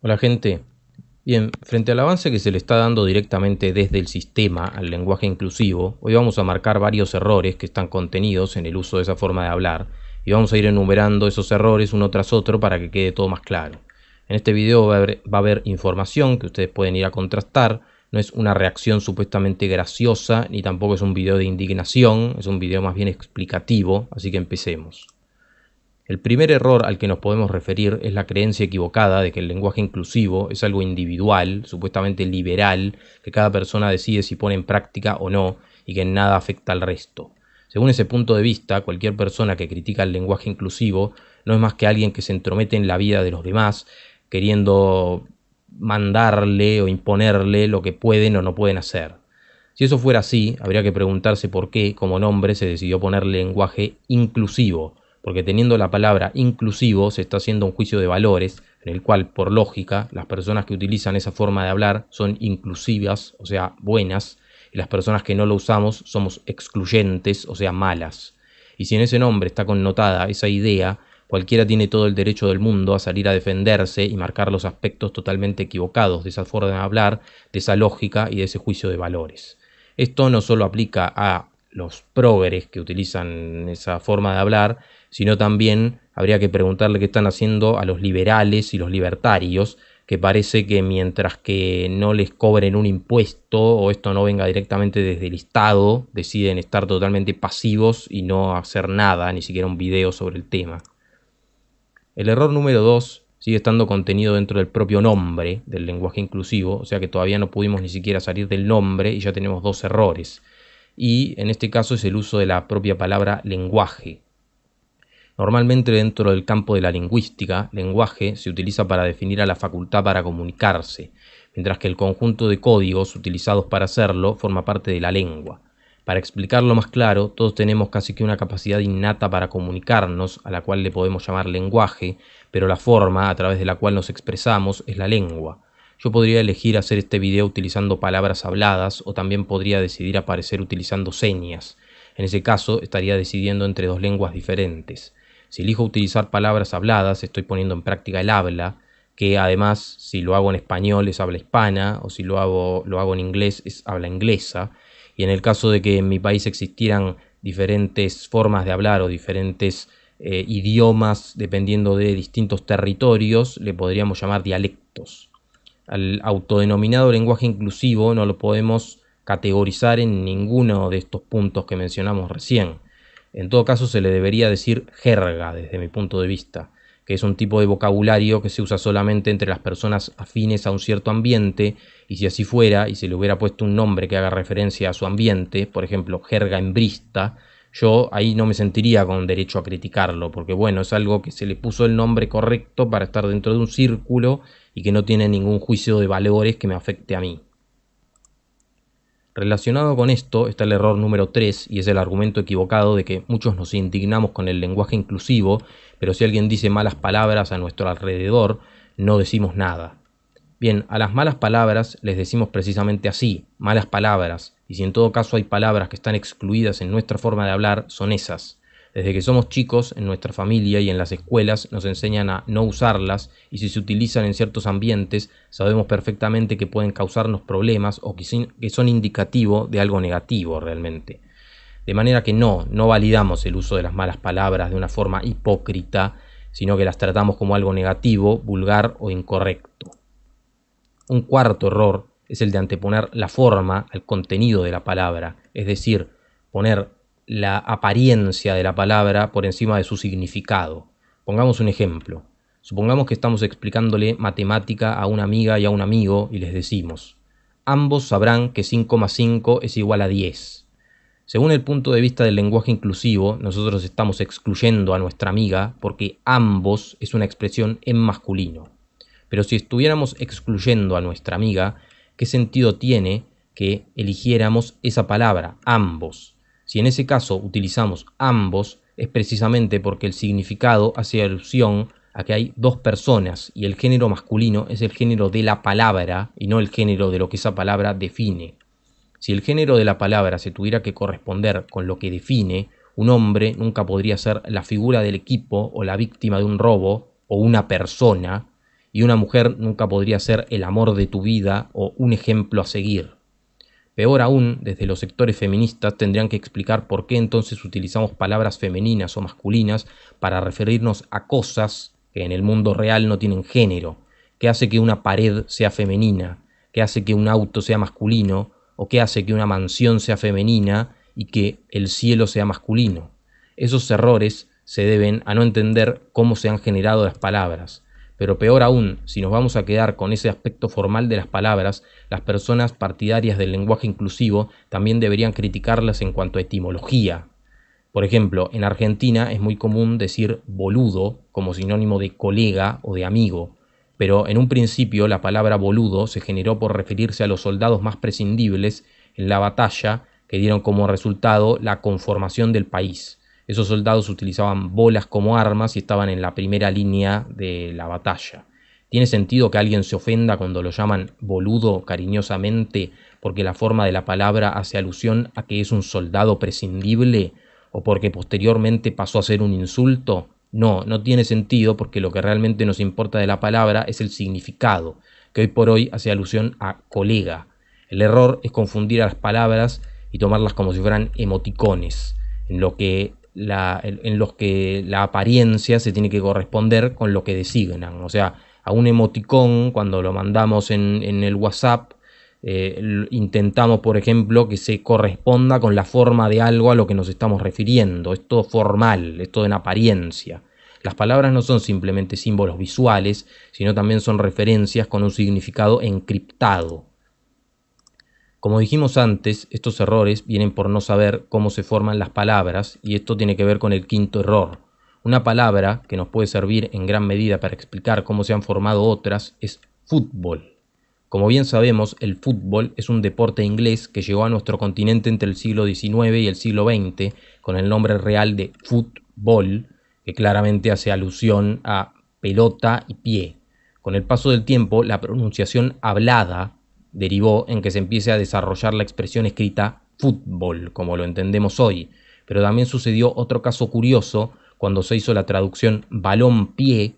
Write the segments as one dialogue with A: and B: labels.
A: Hola gente. Bien, frente al avance que se le está dando directamente desde el sistema al lenguaje inclusivo, hoy vamos a marcar varios errores que están contenidos en el uso de esa forma de hablar y vamos a ir enumerando esos errores uno tras otro para que quede todo más claro. En este video va a haber, información que ustedes pueden ir a contrastar, no es una reacción supuestamente graciosa ni tampoco es un video de indignación, es un video más bien explicativo, así que empecemos. El primer error al que nos podemos referir es la creencia equivocada de que el lenguaje inclusivo es algo individual, supuestamente liberal, que cada persona decide si pone en práctica o no y que nada afecta al resto. Según ese punto de vista, cualquier persona que critica el lenguaje inclusivo no es más que alguien que se entromete en la vida de los demás, queriendo mandarle o imponerle lo que pueden o no pueden hacer. Si eso fuera así, habría que preguntarse por qué, como nombre, se decidió poner lenguaje inclusivo, porque teniendo la palabra inclusivo se está haciendo un juicio de valores, en el cual, por lógica, las personas que utilizan esa forma de hablar son inclusivas, o sea, buenas, y las personas que no lo usamos somos excluyentes, o sea, malas. Y si en ese nombre está connotada esa idea, cualquiera tiene todo el derecho del mundo a salir a defenderse y marcar los aspectos totalmente equivocados de esa forma de hablar, de esa lógica y de ese juicio de valores. Esto no solo aplica a los progres que utilizan esa forma de hablar, sino también habría que preguntarle qué están haciendo a los liberales y los libertarios, que parece que mientras que no les cobren un impuesto o esto no venga directamente desde el Estado, deciden estar totalmente pasivos y no hacer nada, ni siquiera un video sobre el tema. El error número 2 sigue estando contenido dentro del propio nombre del lenguaje inclusivo, o sea que todavía no pudimos ni siquiera salir del nombre y ya tenemos dos errores. Y en este caso es el uso de la propia palabra lenguaje, Normalmente dentro del campo de la lingüística, lenguaje se utiliza para definir a la facultad para comunicarse, mientras que el conjunto de códigos utilizados para hacerlo forma parte de la lengua. Para explicarlo más claro, todos tenemos casi que una capacidad innata para comunicarnos, a la cual le podemos llamar lenguaje, pero la forma a través de la cual nos expresamos es la lengua. Yo podría elegir hacer este video utilizando palabras habladas o también podría decidir aparecer utilizando señas. En ese caso, estaría decidiendo entre dos lenguas diferentes. Si elijo utilizar palabras habladas, estoy poniendo en práctica el habla, que además si lo hago en español es habla hispana, o si lo hago, lo hago en inglés es habla inglesa. Y en el caso de que en mi país existieran diferentes formas de hablar o diferentes eh, idiomas dependiendo de distintos territorios, le podríamos llamar dialectos. Al autodenominado lenguaje inclusivo no lo podemos categorizar en ninguno de estos puntos que mencionamos recién. En todo caso se le debería decir jerga desde mi punto de vista, que es un tipo de vocabulario que se usa solamente entre las personas afines a un cierto ambiente, y si así fuera, y se le hubiera puesto un nombre que haga referencia a su ambiente, por ejemplo, jerga embrista, yo ahí no me sentiría con derecho a criticarlo, porque bueno, es algo que se le puso el nombre correcto para estar dentro de un círculo y que no tiene ningún juicio de valores que me afecte a mí. Relacionado con esto está el error número 3 y es el argumento equivocado de que muchos nos indignamos con el lenguaje inclusivo, pero si alguien dice malas palabras a nuestro alrededor, no decimos nada. Bien, a las malas palabras les decimos precisamente así, malas palabras, y si en todo caso hay palabras que están excluidas en nuestra forma de hablar, son esas. Desde que somos chicos, en nuestra familia y en las escuelas nos enseñan a no usarlas y si se utilizan en ciertos ambientes sabemos perfectamente que pueden causarnos problemas o que son indicativo de algo negativo realmente. De manera que no, no validamos el uso de las malas palabras de una forma hipócrita, sino que las tratamos como algo negativo, vulgar o incorrecto. Un cuarto error es el de anteponer la forma al contenido de la palabra, es decir, poner la apariencia de la palabra por encima de su significado. Pongamos un ejemplo. Supongamos que estamos explicándole matemática a una amiga y a un amigo y les decimos, ambos sabrán que 5 es igual a 10. Según el punto de vista del lenguaje inclusivo, nosotros estamos excluyendo a nuestra amiga porque ambos es una expresión en masculino. Pero si estuviéramos excluyendo a nuestra amiga, ¿qué sentido tiene que eligiéramos esa palabra, ambos? Si en ese caso utilizamos ambos, es precisamente porque el significado hace alusión a que hay dos personas y el género masculino es el género de la palabra y no el género de lo que esa palabra define. Si el género de la palabra se tuviera que corresponder con lo que define, un hombre nunca podría ser la figura del equipo o la víctima de un robo o una persona, y una mujer nunca podría ser el amor de tu vida o un ejemplo a seguir. Peor aún, desde los sectores feministas tendrían que explicar por qué entonces utilizamos palabras femeninas o masculinas para referirnos a cosas que en el mundo real no tienen género, que hace que una pared sea femenina, que hace que un auto sea masculino, o que hace que una mansión sea femenina y que el cielo sea masculino. Esos errores se deben a no entender cómo se han generado las palabras, pero peor aún, si nos vamos a quedar con ese aspecto formal de las palabras, las personas partidarias del lenguaje inclusivo también deberían criticarlas en cuanto a etimología. Por ejemplo, en Argentina es muy común decir boludo como sinónimo de colega o de amigo, pero en un principio la palabra boludo se generó por referirse a los soldados más prescindibles en la batalla que dieron como resultado la conformación del país. Esos soldados utilizaban bolas como armas y estaban en la primera línea de la batalla. ¿Tiene sentido que alguien se ofenda cuando lo llaman boludo cariñosamente porque la forma de la palabra hace alusión a que es un soldado prescindible o porque posteriormente pasó a ser un insulto? No, no tiene sentido porque lo que realmente nos importa de la palabra es el significado, que hoy por hoy hace alusión a colega. El error es confundir a las palabras y tomarlas como si fueran emoticones, en lo que en los que la apariencia se tiene que corresponder con lo que designan. O sea, a un emoticón, cuando lo mandamos en, el WhatsApp, eh, intentamos, por ejemplo, que se corresponda con la forma de algo a lo que nos estamos refiriendo. Es todo formal, es todo en apariencia. Las palabras no son simplemente símbolos visuales, sino también son referencias con un significado encriptado. Como dijimos antes, estos errores vienen por no saber cómo se forman las palabras y esto tiene que ver con el quinto error. Una palabra que nos puede servir en gran medida para explicar cómo se han formado otras es fútbol. Como bien sabemos, el fútbol es un deporte inglés que llegó a nuestro continente entre el siglo XIX y el siglo XX con el nombre real de fútbol, que claramente hace alusión a pelota y pie. Con el paso del tiempo, la pronunciación hablada derivó en que se empiece a desarrollar la expresión escrita fútbol, como lo entendemos hoy. Pero también sucedió otro caso curioso cuando se hizo la traducción balón pie,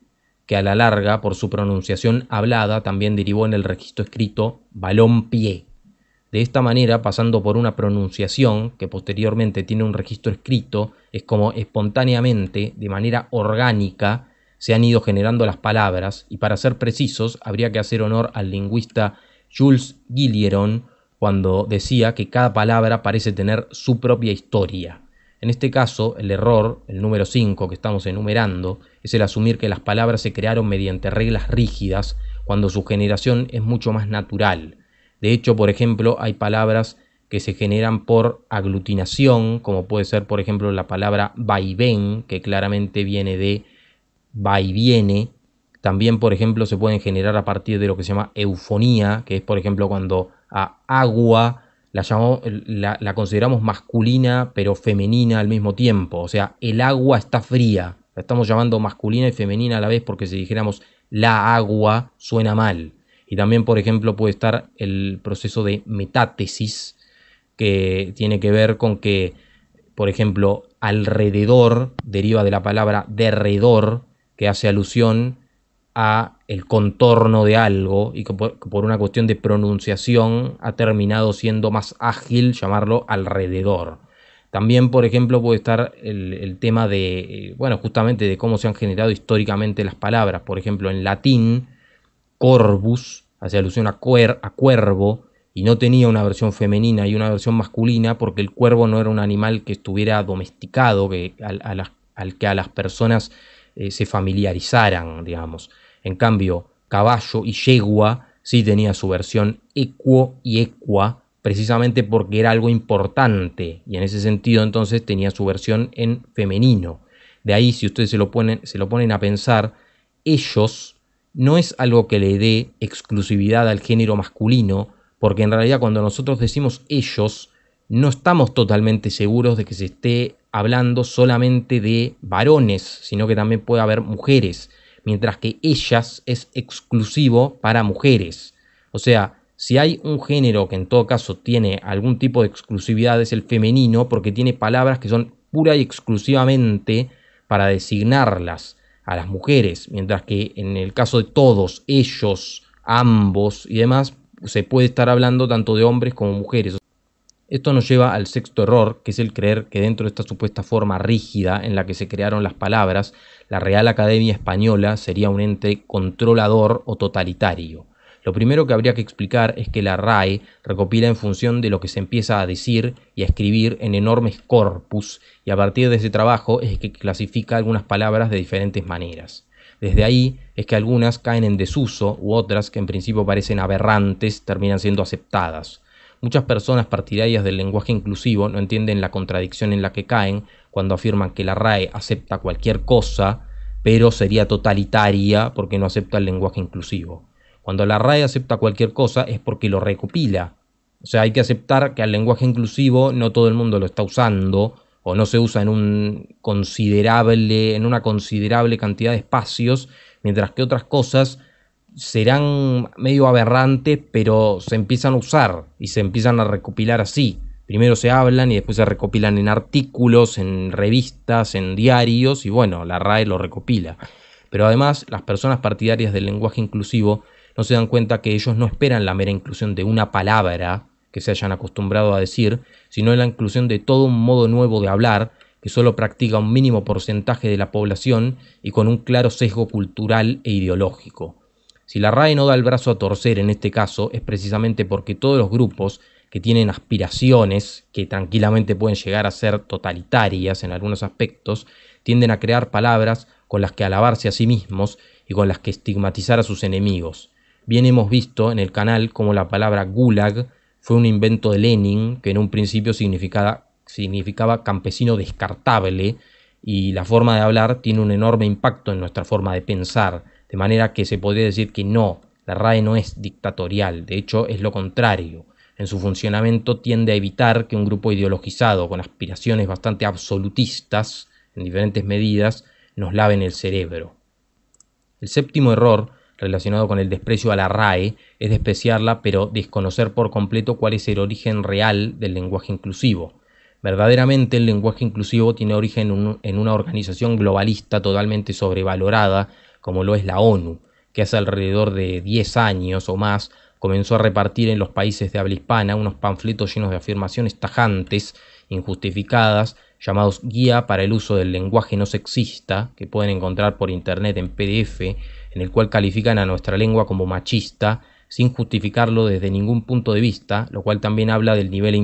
A: que a la larga, por su pronunciación hablada, también derivó en el registro escrito balón pie. De esta manera, pasando por una pronunciación que posteriormente tiene un registro escrito, es como espontáneamente, de manera orgánica, se han ido generando las palabras, y para ser precisos, habría que hacer honor al lingüista Jules Guilleron cuando decía que cada palabra parece tener su propia historia. En este caso, el error, el número 5 que estamos enumerando, es el asumir que las palabras se crearon mediante reglas rígidas cuando su generación es mucho más natural. De hecho, por ejemplo, hay palabras que se generan por aglutinación, como puede ser, por ejemplo, la palabra vaivén, que claramente viene de va también, por ejemplo, se pueden generar a partir de lo que se llama eufonía, que es, por ejemplo, cuando a agua la, la, consideramos masculina pero femenina al mismo tiempo. O sea, el agua está fría. La estamos llamando masculina y femenina a la vez porque si dijéramos la agua suena mal. Y también, por ejemplo, puede estar el proceso de metátesis, que tiene que ver con que, por ejemplo, alrededor deriva de la palabra derredor, que hace alusión a el contorno de algo y que por, una cuestión de pronunciación ha terminado siendo más ágil llamarlo alrededor. También, por ejemplo, puede estar el, tema de, eh, bueno, justamente de cómo se han generado históricamente las palabras. Por ejemplo, en latín, corvus hace alusión a, a cuervo y no tenía una versión femenina y una versión masculina porque el cuervo no era un animal que estuviera domesticado, que, al, que a las personas eh, se familiarizaran, digamos. En cambio, caballo y yegua sí tenía su versión equo y equa, precisamente porque era algo importante, y en ese sentido entonces tenía su versión en femenino. De ahí, si ustedes se lo ponen, se lo ponen a pensar, ellos no es algo que le dé exclusividad al género masculino, porque en realidad cuando nosotros decimos ellos, no estamos totalmente seguros de que se esté hablando solamente de varones, sino que también puede haber mujeres mientras que ellas es exclusivo para mujeres. O sea, si hay un género que en todo caso tiene algún tipo de exclusividad es el femenino porque tiene palabras que son pura y exclusivamente para designarlas a las mujeres, mientras que en el caso de todos, ellos, ambos y demás, se puede estar hablando tanto de hombres como mujeres. Esto nos lleva al sexto error, que es el creer que dentro de esta supuesta forma rígida en la que se crearon las palabras, la Real Academia Española sería un ente controlador o totalitario. Lo primero que habría que explicar es que la RAE recopila en función de lo que se empieza a decir y a escribir en enormes corpus, y a partir de ese trabajo es que clasifica algunas palabras de diferentes maneras. Desde ahí es que algunas caen en desuso u otras que en principio parecen aberrantes terminan siendo aceptadas. Muchas personas partidarias del lenguaje inclusivo no entienden la contradicción en la que caen cuando afirman que la RAE acepta cualquier cosa, pero sería totalitaria porque no acepta el lenguaje inclusivo. Cuando la RAE acepta cualquier cosa es porque lo recopila. O sea, hay que aceptar que al lenguaje inclusivo no todo el mundo lo está usando o no se usa en un considerable en una considerable cantidad de espacios, mientras que otras cosas serán medio aberrantes, pero se empiezan a usar y se empiezan a recopilar así. Primero se hablan y después se recopilan en artículos, en revistas, en diarios y bueno, la RAE lo recopila. Pero además las personas partidarias del lenguaje inclusivo no se dan cuenta que ellos no esperan la mera inclusión de una palabra que se hayan acostumbrado a decir, sino la inclusión de todo un modo nuevo de hablar que solo practica un mínimo porcentaje de la población y con un claro sesgo cultural e ideológico. Si la RAE no da el brazo a torcer en este caso es precisamente porque todos los grupos que tienen aspiraciones que tranquilamente pueden llegar a ser totalitarias en algunos aspectos, tienden a crear palabras con las que alabarse a sí mismos y con las que estigmatizar a sus enemigos. Bien hemos visto en el canal cómo la palabra gulag fue un invento de Lenin que en un principio significaba, significaba campesino descartable y la forma de hablar tiene un enorme impacto en nuestra forma de pensar de manera que se podría decir que no, la RAE no es dictatorial, de hecho es lo contrario. En su funcionamiento tiende a evitar que un grupo ideologizado con aspiraciones bastante absolutistas, en diferentes medidas, nos laven el cerebro. El séptimo error relacionado con el desprecio a la RAE es despreciarla pero desconocer por completo cuál es el origen real del lenguaje inclusivo. Verdaderamente el lenguaje inclusivo tiene origen en una organización globalista totalmente sobrevalorada como lo es la ONU, que hace alrededor de 10 años o más comenzó a repartir en los países de habla hispana unos panfletos llenos de afirmaciones tajantes, injustificadas, llamados Guía para el uso del lenguaje no sexista, que pueden encontrar por internet en PDF, en el cual califican a nuestra lengua como machista, sin justificarlo desde ningún punto de vista, lo cual también habla del nivel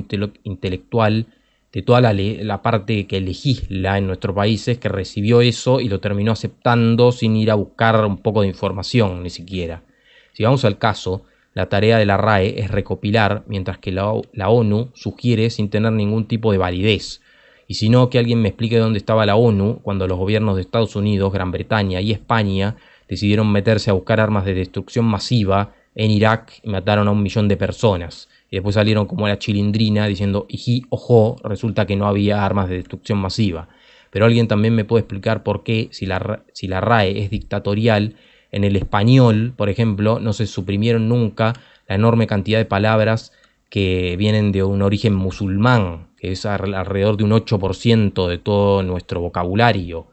A: intelectual de toda la, parte que legisla en nuestros países que recibió eso y lo terminó aceptando sin ir a buscar un poco de información ni siquiera. Si vamos al caso, la tarea de la RAE es recopilar, mientras que la ONU sugiere sin tener ningún tipo de validez. Y si no, que alguien me explique dónde estaba la ONU cuando los gobiernos de Estados Unidos, Gran Bretaña y España decidieron meterse a buscar armas de destrucción masiva en Irak y mataron a un millón de personas. Y después salieron como la chilindrina diciendo, y ojo, resulta que no había armas de destrucción masiva. Pero alguien también me puede explicar por qué, si la, si la RAE es dictatorial, en el español, por ejemplo, no se suprimieron nunca la enorme cantidad de palabras que vienen de un origen musulmán, que es alrededor de un 8% de todo nuestro vocabulario.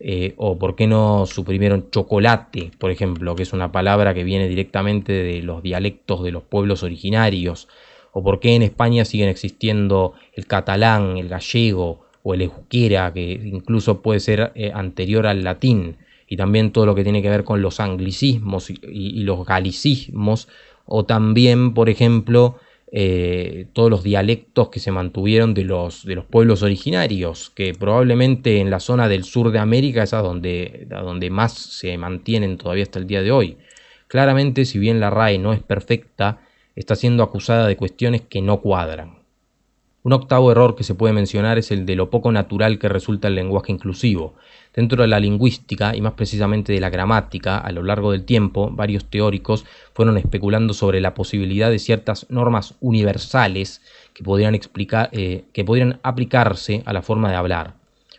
A: Eh, o por qué no suprimieron chocolate, por ejemplo, que es una palabra que viene directamente de los dialectos de los pueblos originarios, o por qué en España siguen existiendo el catalán, el gallego o el euskera, que incluso puede ser eh, anterior al latín, y también todo lo que tiene que ver con los anglicismos y los galicismos, o también, por ejemplo, eh, todos los dialectos que se mantuvieron de los, de los pueblos originarios, que probablemente en la zona del sur de América es donde, donde más se mantienen todavía hasta el día de hoy. Claramente, si bien la RAE no es perfecta, está siendo acusada de cuestiones que no cuadran. Un octavo error que se puede mencionar es el de lo poco natural que resulta el lenguaje inclusivo. Dentro de la lingüística y más precisamente de la gramática, a lo largo del tiempo, varios teóricos fueron especulando sobre la posibilidad de ciertas normas universales que podrían, explicar, eh, que podrían aplicarse a la forma de hablar.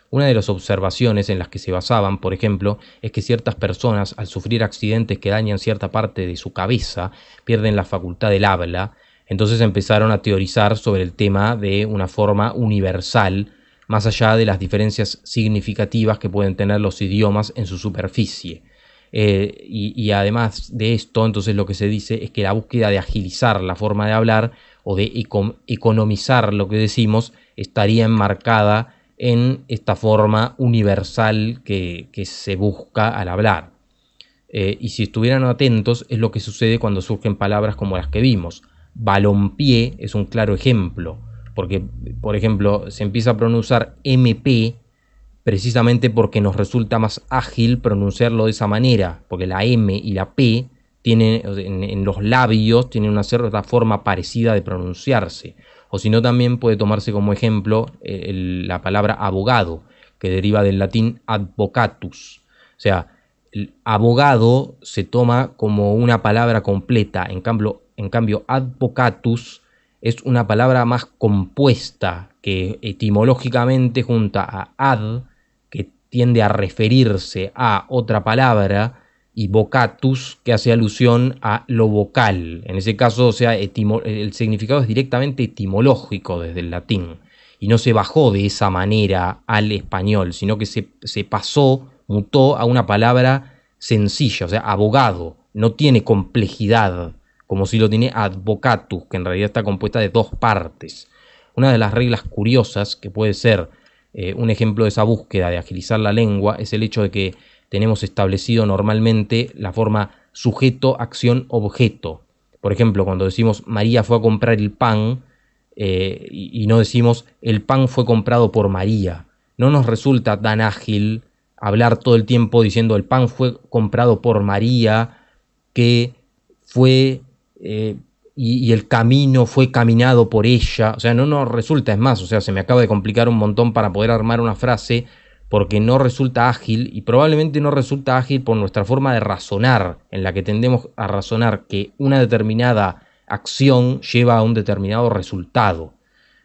A: Una de las observaciones en las que se basaban, por ejemplo, es que ciertas personas, al sufrir accidentes que dañan cierta parte de su cabeza, pierden la facultad del habla, entonces empezaron a teorizar sobre el tema de una forma universal más allá de las diferencias significativas que pueden tener los idiomas en su superficie. Eh, y, además de esto, entonces lo que se dice es que la búsqueda de agilizar la forma de hablar o de economizar lo que decimos estaría enmarcada en esta forma universal que, se busca al hablar. Eh, y si estuvieran atentos, es lo que sucede cuando surgen palabras como las que vimos. Balompié es un claro ejemplo porque, por ejemplo, se empieza a pronunciar MP precisamente porque nos resulta más ágil pronunciarlo de esa manera, porque la M y la P tienen en, los labios tienen una cierta forma parecida de pronunciarse. O si no, también puede tomarse como ejemplo eh, la palabra abogado, que deriva del latín advocatus. O sea, el abogado se toma como una palabra completa, en cambio, en cambio advocatus es una palabra más compuesta que etimológicamente junta a ad, que tiende a referirse a otra palabra, y vocatus, que hace alusión a lo vocal. En ese caso, o sea, el significado es directamente etimológico desde el latín, y no se bajó de esa manera al español, sino que se, se pasó, mutó a una palabra sencilla, o sea, abogado, no tiene complejidad como si lo tiene advocatus, que en realidad está compuesta de dos partes. Una de las reglas curiosas que puede ser eh, un ejemplo de esa búsqueda de agilizar la lengua es el hecho de que tenemos establecido normalmente la forma sujeto, acción, objeto. Por ejemplo, cuando decimos María fue a comprar el pan eh, y no decimos el pan fue comprado por María, no nos resulta tan ágil hablar todo el tiempo diciendo el pan fue comprado por María, que fue eh, y, el camino fue caminado por ella. O sea, no nos resulta, es más, o sea, se me acaba de complicar un montón para poder armar una frase porque no resulta ágil y probablemente no resulta ágil por nuestra forma de razonar, en la que tendemos a razonar que una determinada acción lleva a un determinado resultado.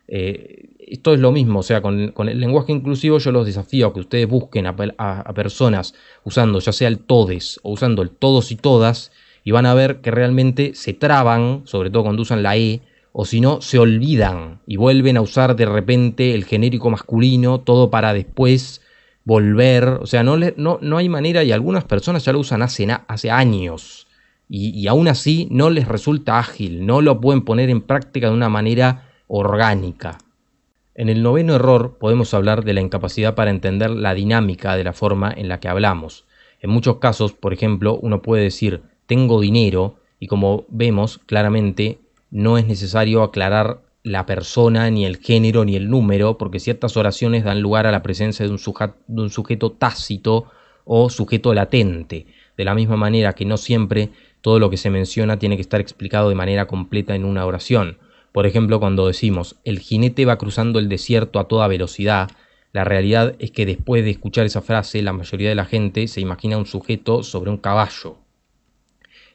A: Eh, esto es lo mismo, o sea, con, el lenguaje inclusivo yo los desafío a que ustedes busquen a, a personas usando ya sea el todes o usando el todos y todas, y van a ver que realmente se traban, sobre todo cuando usan la E, o si no, se olvidan y vuelven a usar de repente el genérico masculino, todo para después volver. O sea, no, no, hay manera y algunas personas ya lo usan hace, hace años y, y aún así no les resulta ágil, no lo pueden poner en práctica de una manera orgánica. En el noveno error podemos hablar de la incapacidad para entender la dinámica de la forma en la que hablamos. En muchos casos, por ejemplo, uno puede decir, tengo dinero, y como vemos claramente, no es necesario aclarar la persona, ni el género, ni el número, porque ciertas oraciones dan lugar a la presencia de un, de un sujeto tácito o sujeto latente. De la misma manera que no siempre todo lo que se menciona tiene que estar explicado de manera completa en una oración. Por ejemplo, cuando decimos, el jinete va cruzando el desierto a toda velocidad, la realidad es que después de escuchar esa frase, la mayoría de la gente se imagina un sujeto sobre un caballo.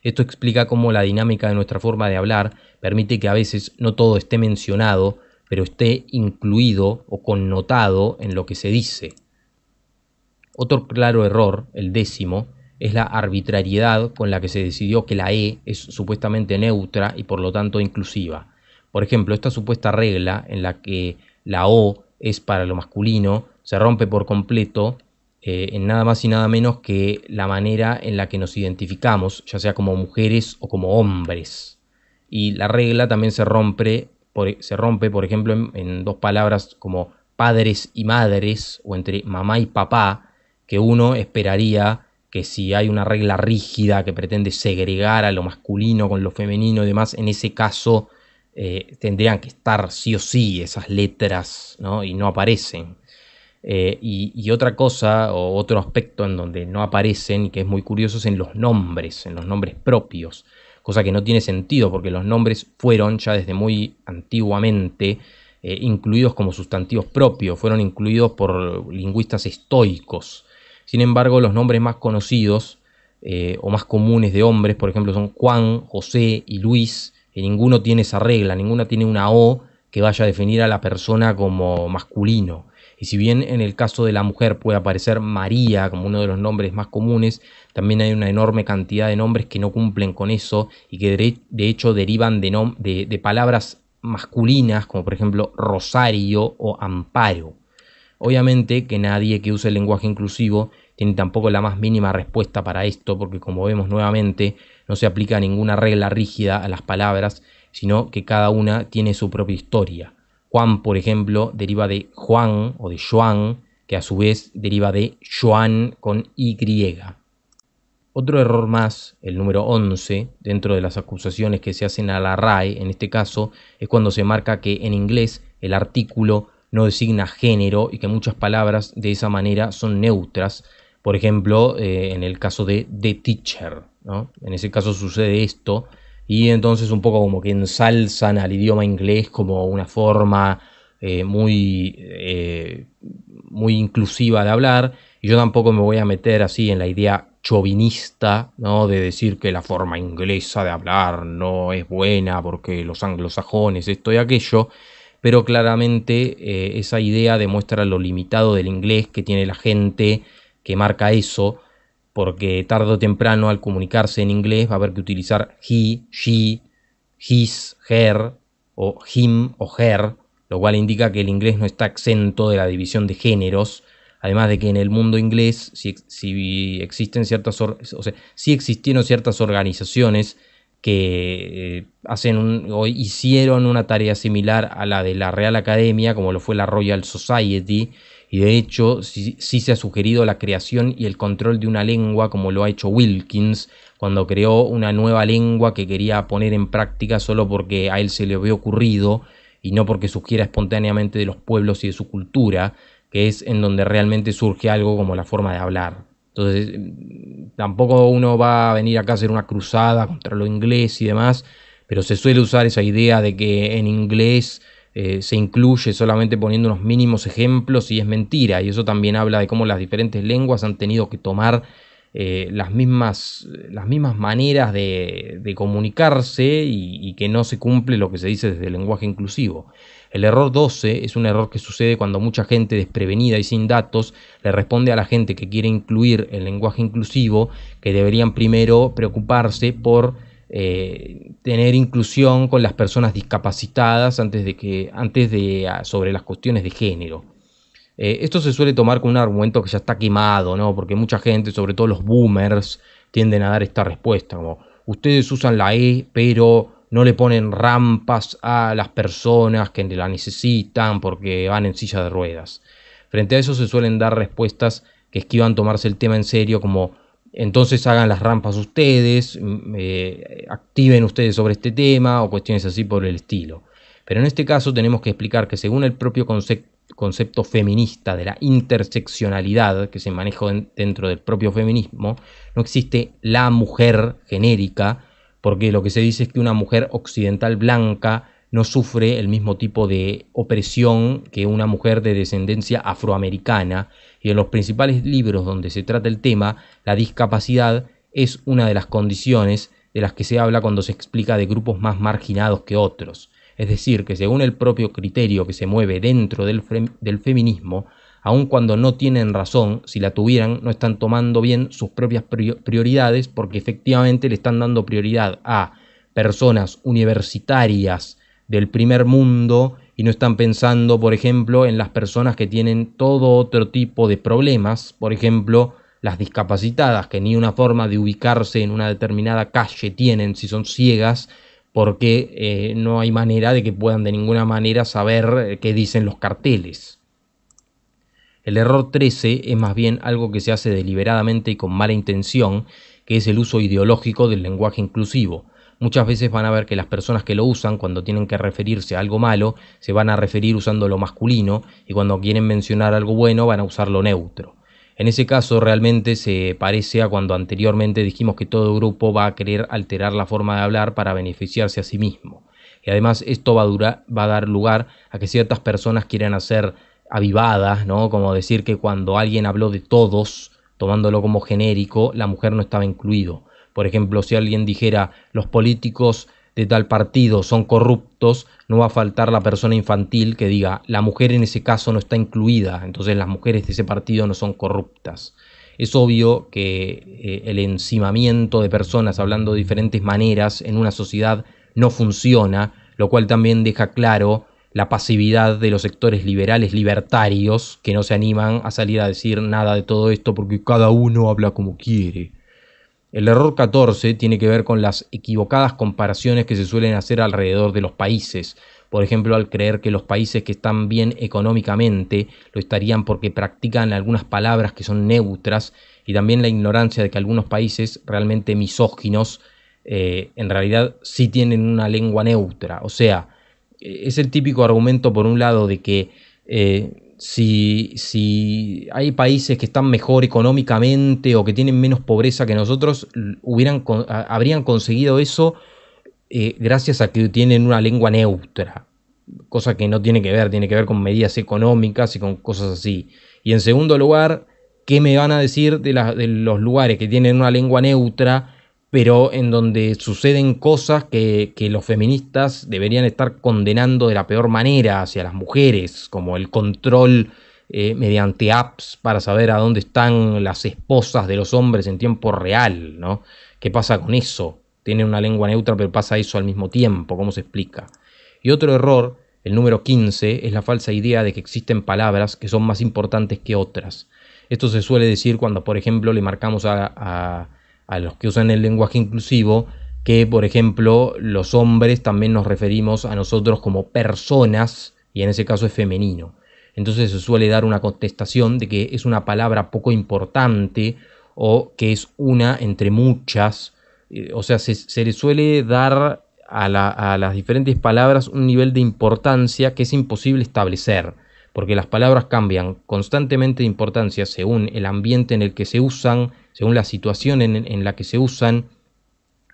A: Esto explica cómo la dinámica de nuestra forma de hablar permite que a veces no todo esté mencionado, pero esté incluido o connotado en lo que se dice. Otro claro error, el décimo, es la arbitrariedad con la que se decidió que la E es supuestamente neutra y por lo tanto inclusiva. Por ejemplo, esta supuesta regla en la que la O es para lo masculino se rompe por completo eh, en nada más y nada menos que la manera en la que nos identificamos, ya sea como mujeres o como hombres. Y la regla también se rompe, por, se rompe, por ejemplo, en, dos palabras como padres y madres, o entre mamá y papá, que uno esperaría que si hay una regla rígida que pretende segregar a lo masculino con lo femenino y demás, en ese caso eh, tendrían que estar sí o sí esas letras, ¿no? Y no aparecen. Eh, y, otra cosa o otro aspecto en donde no aparecen y que es muy curioso es en los nombres, en los nombres propios, cosa que no tiene sentido porque los nombres fueron ya desde muy antiguamente eh, incluidos como sustantivos propios, fueron incluidos por lingüistas estoicos. Sin embargo, los nombres más conocidos eh, o más comunes de hombres, por ejemplo, son Juan, José y Luis, y ninguno tiene esa regla, ninguna tiene una O que vaya a definir a la persona como masculino. Y si bien en el caso de la mujer puede aparecer María como uno de los nombres más comunes, también hay una enorme cantidad de nombres que no cumplen con eso y que de, hecho derivan de palabras masculinas como por ejemplo rosario o amparo. Obviamente que nadie que use el lenguaje inclusivo tiene tampoco la más mínima respuesta para esto, porque como vemos nuevamente, no se aplica ninguna regla rígida a las palabras, sino que cada una tiene su propia historia. Juan, por ejemplo, deriva de Juan o de Joan, que a su vez deriva de Joan con Y. Otro error más, el número 11, dentro de las acusaciones que se hacen a la RAE, en este caso, es cuando se marca que en inglés el artículo no designa género y que muchas palabras de esa manera son neutras. Por ejemplo, eh, en el caso de the teacher. En ese caso sucede esto y entonces un poco como que ensalzan al idioma inglés como una forma eh, muy, eh, muy inclusiva de hablar. Y yo tampoco me voy a meter así en la idea chovinista, ¿no? De decir que la forma inglesa de hablar no es buena porque los anglosajones, esto y aquello. Pero claramente eh, esa idea demuestra lo limitado del inglés que tiene la gente que marca eso porque tarde o temprano al comunicarse en inglés va a haber que utilizar he, she, his, her o him o her, lo cual indica que el inglés no está exento de la división de géneros, además de que en el mundo inglés si, existen ciertas si existieron ciertas organizaciones que eh, hacen un, hicieron una tarea similar a la de la Real Academia, como lo fue la Royal Society, y de hecho sí, se ha sugerido la creación y el control de una lengua como lo ha hecho Wilkins cuando creó una nueva lengua que quería poner en práctica solo porque a él se le había ocurrido y no porque surgiera espontáneamente de los pueblos y de su cultura, que es en donde realmente surge algo como la forma de hablar. Entonces, tampoco uno va a venir acá a hacer una cruzada contra lo inglés y demás, pero se suele usar esa idea de que en inglés eh, se incluye solamente poniendo unos mínimos ejemplos y es mentira. Y eso también habla de cómo las diferentes lenguas han tenido que tomar eh, las, mismas, las mismas maneras de, comunicarse y, y, que no se cumple lo que se dice desde el lenguaje inclusivo. El error 12 es un error que sucede cuando mucha gente desprevenida y sin datos le responde a la gente que quiere incluir el lenguaje inclusivo que deberían primero preocuparse por eh, tener inclusión con las personas discapacitadas antes de que antes de ah, sobre las cuestiones de género. Eh, esto se suele tomar con un argumento que ya está quemado, Porque mucha gente, sobre todo los boomers, tienden a dar esta respuesta como ustedes usan la E, pero no le ponen rampas a las personas que la necesitan porque van en silla de ruedas. Frente a eso se suelen dar respuestas que esquivan tomarse el tema en serio como entonces hagan las rampas ustedes, mm, eh, activen ustedes sobre este tema o cuestiones así por el estilo. Pero en este caso tenemos que explicar que según el propio concepto, feminista de la interseccionalidad que se maneja dentro del propio feminismo, no existe la mujer genérica, porque lo que se dice es que una mujer occidental blanca no sufre el mismo tipo de opresión que una mujer de descendencia afroamericana, y en los principales libros donde se trata el tema, la discapacidad es una de las condiciones de las que se habla cuando se explica de grupos más marginados que otros. Es decir, que según el propio criterio que se mueve dentro del, del feminismo, aun cuando no tienen razón, si la tuvieran, no están tomando bien sus propias prioridades porque efectivamente le están dando prioridad a personas universitarias del primer mundo y no están pensando, por ejemplo, en las personas que tienen todo otro tipo de problemas, por ejemplo, las discapacitadas, que ni una forma de ubicarse en una determinada calle tienen si son ciegas, porque eh, no hay manera de que puedan de ninguna manera saber eh, qué dicen los carteles. El error 13 es más bien algo que se hace deliberadamente y con mala intención, que es el uso ideológico del lenguaje inclusivo muchas veces van a ver que las personas que lo usan cuando tienen que referirse a algo malo, se van a referir usando lo masculino y cuando quieren mencionar algo bueno van a usar lo neutro. En ese caso realmente se parece a cuando anteriormente dijimos que todo grupo va a querer alterar la forma de hablar para beneficiarse a sí mismo. Y además esto va a, dar lugar a que ciertas personas quieran hacer avivadas, ¿no? Como decir que cuando alguien habló de todos, tomándolo como genérico, la mujer no estaba incluido. Por ejemplo, si alguien dijera los políticos de tal partido son corruptos, no va a faltar la persona infantil que diga la mujer en ese caso no está incluida, entonces las mujeres de ese partido no son corruptas. Es obvio que eh, el encimamiento de personas hablando de diferentes maneras en una sociedad no funciona, lo cual también deja claro la pasividad de los sectores liberales libertarios que no se animan a salir a decir nada de todo esto porque cada uno habla como quiere. El error 14 tiene que ver con las equivocadas comparaciones que se suelen hacer alrededor de los países. Por ejemplo, al creer que los países que están bien económicamente lo estarían porque practican algunas palabras que son neutras y también la ignorancia de que algunos países realmente misóginos eh, en realidad sí tienen una lengua neutra. O sea, e-, es el típico argumento por un lado de que eh, si, si hay países que están mejor económicamente o que tienen menos pobreza que nosotros, habrían conseguido eso eh, gracias a que tienen una lengua neutra, cosa que no tiene que ver, tiene que ver con medidas económicas y con cosas así. Y en segundo lugar, ¿qué me van a decir de los lugares que tienen una lengua neutra? pero en donde suceden cosas que, los feministas deberían estar condenando de la peor manera hacia las mujeres, como el control eh, mediante apps para saber a dónde están las esposas de los hombres en tiempo real, ¿no? ¿Qué pasa con eso? Tiene una lengua neutra, pero pasa eso al mismo tiempo, ¿cómo se explica? Y otro error, el número 15, es la falsa idea de que existen palabras que son más importantes que otras. Esto se suele decir cuando, por ejemplo, le marcamos a a los que usan el lenguaje inclusivo, que por ejemplo los hombres también nos referimos a nosotros como personas, y en ese caso es femenino. Entonces se suele dar una contestación de que es una palabra poco importante o que es una entre muchas. Eh, o sea, se, le suele dar a las diferentes palabras un nivel de importancia que es imposible establecer porque las palabras cambian constantemente de importancia según el ambiente en el que se usan, según la situación en, la que se usan.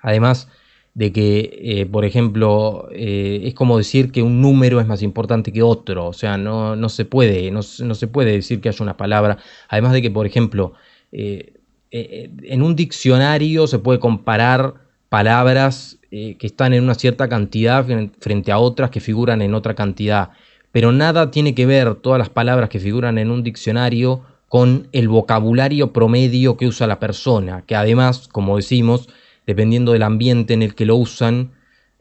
A: Además de que, eh, por ejemplo, eh, es como decir que un número es más importante que otro, o sea, no, se puede, no, se puede decir que haya una palabra. Además de que, por ejemplo, eh, en un diccionario se puede comparar palabras que están en una cierta cantidad frente a otras que figuran en otra cantidad pero nada tiene que ver todas las palabras que figuran en un diccionario con el vocabulario promedio que usa la persona, que además, como decimos, dependiendo del ambiente en el que lo usan,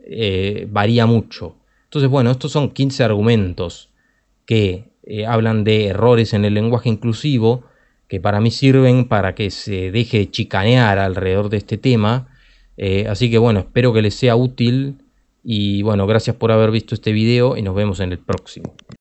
A: eh, varía mucho. Entonces, bueno, estos son 15 argumentos que eh, hablan de errores en el lenguaje inclusivo, que para mí sirven para que se deje de chicanear alrededor de este tema. Eh, así que bueno, espero que les sea útil y bueno, gracias por haber visto este video y nos vemos en el próximo.